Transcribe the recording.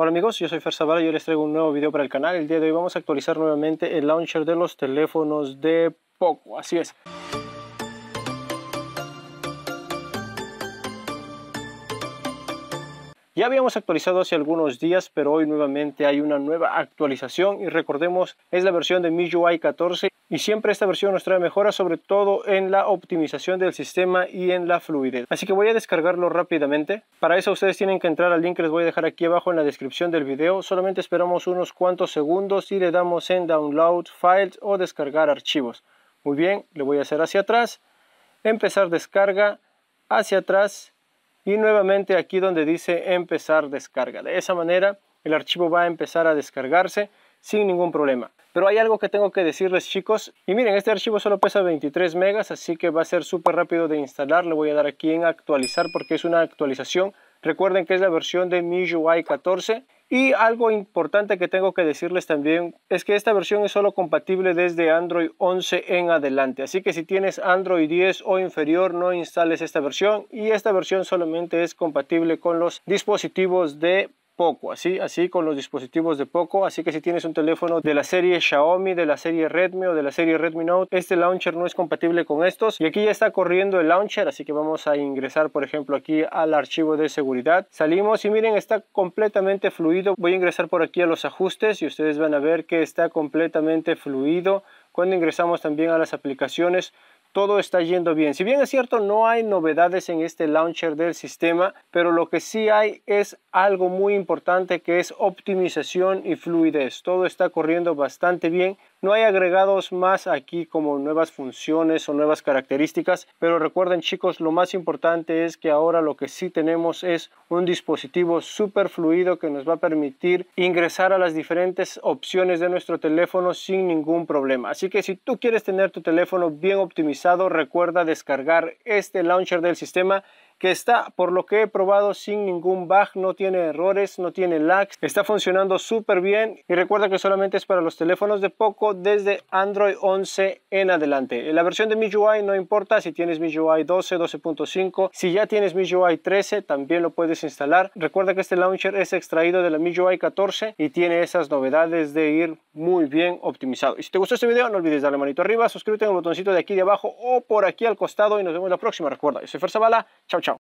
Hola amigos, yo soy Fer Zavala y hoy les traigo un nuevo video para el canal. El día de hoy vamos a actualizar nuevamente el launcher de los teléfonos de Poco, así es. Ya habíamos actualizado hace algunos días, pero hoy nuevamente hay una nueva actualización y recordemos, es la versión de MIUI 14 y siempre esta versión nos trae mejoras, sobre todo en la optimización del sistema y en la fluidez. Así que voy a descargarlo rápidamente. Para eso ustedes tienen que entrar al link que les voy a dejar aquí abajo en la descripción del video. Solamente esperamos unos cuantos segundos y le damos en Download Files o Descargar Archivos. Muy bien, le voy a hacer hacia atrás, empezar descarga, hacia atrás, y nuevamente aquí donde dice empezar descarga. De esa manera el archivo va a empezar a descargarse sin ningún problema. Pero hay algo que tengo que decirles chicos. Y miren, este archivo solo pesa 23 megas, así que va a ser súper rápido de instalar. Le voy a dar aquí en actualizar porque es una actualización. Recuerden que es la versión de MIUI 14 y algo importante que tengo que decirles también es que esta versión es solo compatible desde Android 11 en adelante. Así que si tienes Android 10 o inferior no instales esta versión y esta versión solamente es compatible con los dispositivos de poco, así, así con los dispositivos de Poco, así que si tienes un teléfono de la serie Xiaomi, de la serie Redmi o de la serie Redmi Note, este launcher no es compatible con estos y aquí ya está corriendo el launcher, así que vamos a ingresar por ejemplo aquí al archivo de seguridad, salimos y miren está completamente fluido, voy a ingresar por aquí a los ajustes y ustedes van a ver que está completamente fluido, cuando ingresamos también a las aplicaciones todo está yendo bien. Si bien es cierto, no hay novedades en este launcher del sistema, pero lo que sí hay es algo muy importante que es optimización y fluidez. Todo está corriendo bastante bien no hay agregados más aquí como nuevas funciones o nuevas características, pero recuerden chicos, lo más importante es que ahora lo que sí tenemos es un dispositivo súper fluido que nos va a permitir ingresar a las diferentes opciones de nuestro teléfono sin ningún problema. Así que si tú quieres tener tu teléfono bien optimizado, recuerda descargar este launcher del sistema que está, por lo que he probado, sin ningún bug, no tiene errores, no tiene lags, está funcionando súper bien y recuerda que solamente es para los teléfonos de poco desde Android 11 en adelante. En la versión de MIUI no importa si tienes MIUI 12, 12.5, si ya tienes MIUI 13 también lo puedes instalar. Recuerda que este launcher es extraído de la MIUI 14 y tiene esas novedades de ir muy bien optimizado. Y si te gustó este video, no olvides darle manito arriba, suscríbete en el botoncito de aquí de abajo o por aquí al costado y nos vemos la próxima. Recuerda, yo soy Fer Bala. Chao, chao.